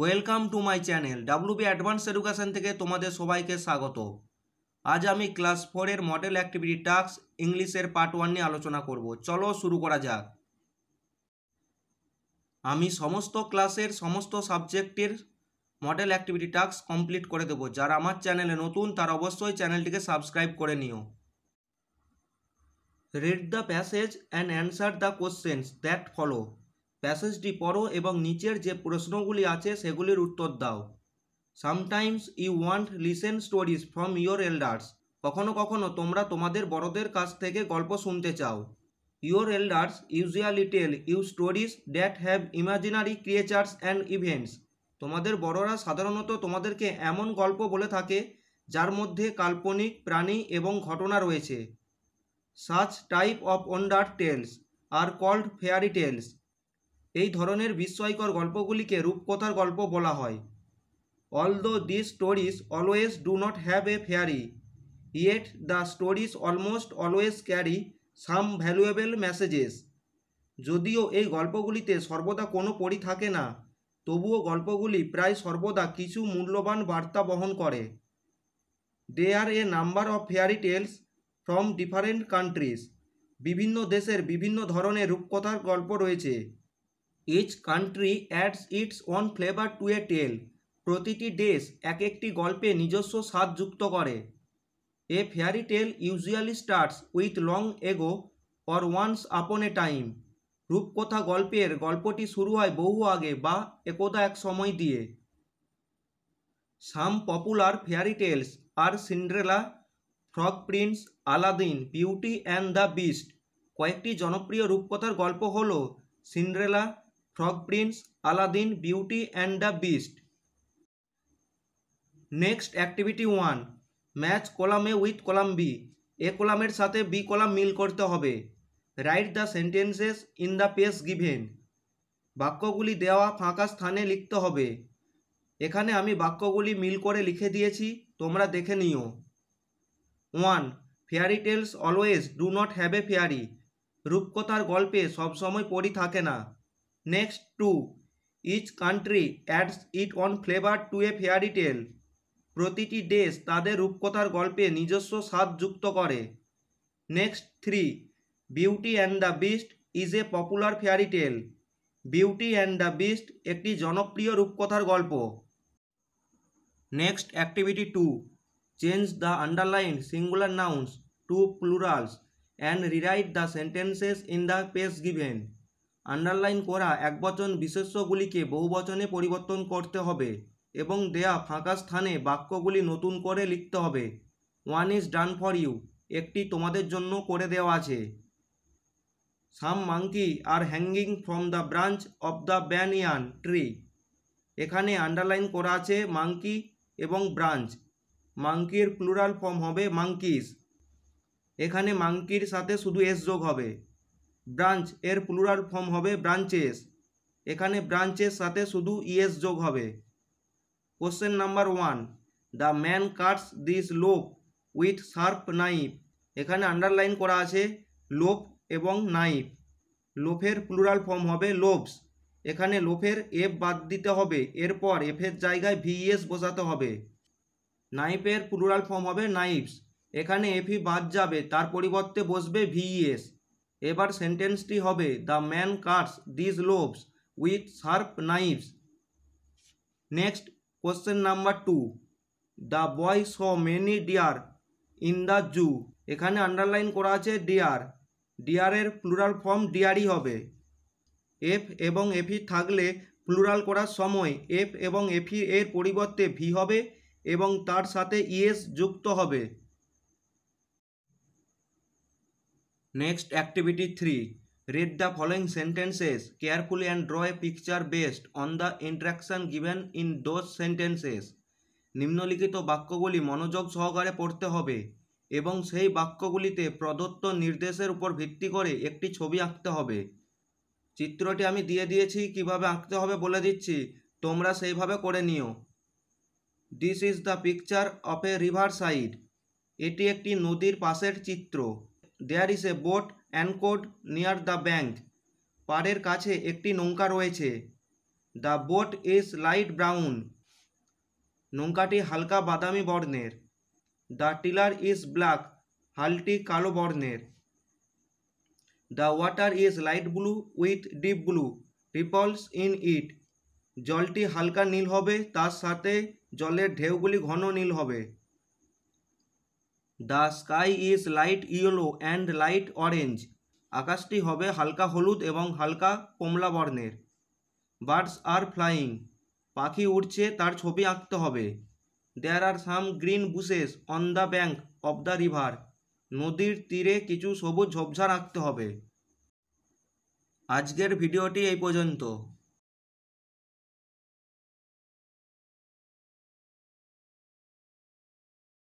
welcome to my channel WB advance education থেকে তোমাদের সবাইকে স্বাগত আজ আমি ক্লাস ফোরের মডেল অ্যাক্টিভিটি টাস্ক ইংলিশের পার্ট ওয়ান নিয়ে আলোচনা করব চলো শুরু করা যাক আমি সমস্ত ক্লাসের সমস্ত সাবজেক্টের মডেল অ্যাক্টিভিটি টাস্ক কমপ্লিট করে দেবো যারা আমার চ্যানেলে নতুন তারা অবশ্যই চ্যানেলটিকে সাবস্ক্রাইব করে নিও read the passage and answer the questions that follow প্যাসেজটি পড়ো এবং নিচের যে প্রশ্নগুলি আছে সেগুলির উত্তর দাও sometimes you want listen stories from your elders কখনো কখনো তোমরা তোমাদের বড়দের কাছ থেকে গল্প শুনতে চাও your elders usually tell you stories that have imaginary creatures and events তোমাদের বড়রা সাধারণত তোমাদেরকে এমন গল্প বলে থাকে যার মধ্যে কাল্পনিক প্রাণী এবং ঘটনা রয়েছে such type of wonder tales are called fairy tales এই ধরনের বিস্ময়কর গল্পগুলিকে রূপকথার গল্প বলা হয় although this stories always do not have a fairy yet the stories almost always carry some valuable messages যদিও এই গল্পগুলিতে সর্বদা কোনো পড়ি থাকে না তবুও গল্পগুলি প্রায় সর্বদা কিছু মূল্যবান বার্তা বহন করে they are a number of fairy tales from different countries বিভিন্ন দেশের বিভিন্ন ধরনের রূপকথার গল্প রয়েছে each country adds its own flavour to a tale প্রতিটি দেশ এক একটি গল্পে নিজস্ব স্বাদ যুক্ত করে a fairy tale usually starts with long ago or once upon a time রূপকথা গল্পের গল্পটি শুরু হয় বহু আগে বা একদা এক সময় দিয়ে some popular fairy tales are Cinderella frog prince Aladdin beauty and the beast কয়েকটি জনপ্রিয় রূপকথার গল্প হল Cinderella frog prince Aladdin beauty and the beast next activity one match কলামে A with column B A কলামের সাথে বি কলাম মিল করতে হবে write the sentences in the space given বাক্যগুলি দেওয়া ফাঁকা স্থানে লিখতে হবে এখানে আমি বাক্যগুলি মিল করে লিখে দিয়েছি তোমরা দেখে নিও one fairy tales always do not have a fairy রূপকথার গল্পে সবসময় পড়ি থাকে না next two each country adds it own flavour to a fairy tale প্রতিটি দেশ তাদের রূপকথার গল্পে নিজস্ব স্বাদ যুক্ত করে next three beauty and the beast is a popular fairy tale beauty and the beast একটি জনপ্রিয় রূপকথার গল্প next activity two change the underline singular nouns to plurals and rewrite the sentences in the space given underline করা একবচন বিশেষ্যগুলিকে বহুবচনে পরিবর্তন করতে হবে এবং দেয়া ফাঁকা স্থানে বাক্যগুলি নতুন করে লিখতে হবে one is done for you একটি তোমাদের জন্য করে দেওয়া আছে some monkey are hanging from the branch of the banyan tree এখানে আন্ডারলাইন করা আছে মাংকি এবং ব্রাঞ্চ মাংকির প্লুরাল ফর্ম হবে মাংকিস এখানে মাংকির সাথে শুধু এস যোগ হবে ব্রাঞ্চ এর প্লুরাল ফর্ম হবে ব্রাঞ্চেস এখানে ব্রাঞ্চের সাথে শুধু ইএস যোগ হবে question number one the man cuts this loaf with sharp knife এখানে আন্ডারলাইন করা আছে লোপ এবং নাইফ লোফের প্লুরাল ফর্ম হবে লোভস এখানে লোফের এফ বাদ দিতে হবে এরপর এফের জায়গায় ভিএস বসাতে হবে নাইফের প্লুরাল ফর্ম হবে নাইফস এখানে এফি বাদ যাবে তার পরিবর্তে বসবে ভিএস এবার সেন্টেন্সটি হবে the man cuts these loaves with sharp knives next question number two the boy saw many deer in the zoo এখানে আন্ডারলাইন করা আছে ডিয়ার ডিয়ারের প্লুরাল ফর্ম ডিয়ারই হবে এফ এবং এফি থাকলে প্লুরাল করার সময় এফ এবং এফি এর পরিবর্তে ভি হবে এবং তার সাথে ইএস e যুক্ত হবে next activity three read the following sentences carefully and draw a picture based on the instruction given in those sentences নিম্নলিখিত বাক্যগুলি মনোযোগ সহকারে পড়তে হবে এবং সেই বাক্যগুলিতে প্রদত্ত নির্দেশের উপর ভিত্তি করে একটি ছবি আঁকতে হবে চিত্রটি আমি দিয়ে দিয়েছি কিভাবে আঁকতে হবে বলে দিচ্ছি তোমরা সেইভাবে করে নিও this is the picture of a riverside এটি একটি নদীর পাশের চিত্র there is a boat anchored near the bank পাড়ের কাছে একটি নৌকা রয়েছে the boat is light brown নৌকাটি হালকা বাদামি বর্ণের দ্য টিলার ইজ ব্ল্যাক হালটি কালো বর্ণের the water is light blue with deep blue ripples in it জলটি হালকা নীল হবে তার সাথে জলের ঢেউগুলি ঘন নীল হবে the sky is light yellow and light orange আকাশটি হবে হালকা হলুদ এবং হালকা কমলা বর্ণের বার্ডস আর ফ্লাইং পাখি উঠছে তার ছবি আঁকতে হবে there are some green bushes on the bank of the river নদীর তীরে কিছু সবুজ ঝোপঝাড় আঁকতে হবে আজকের ভিডিওটি এই পর্যন্ত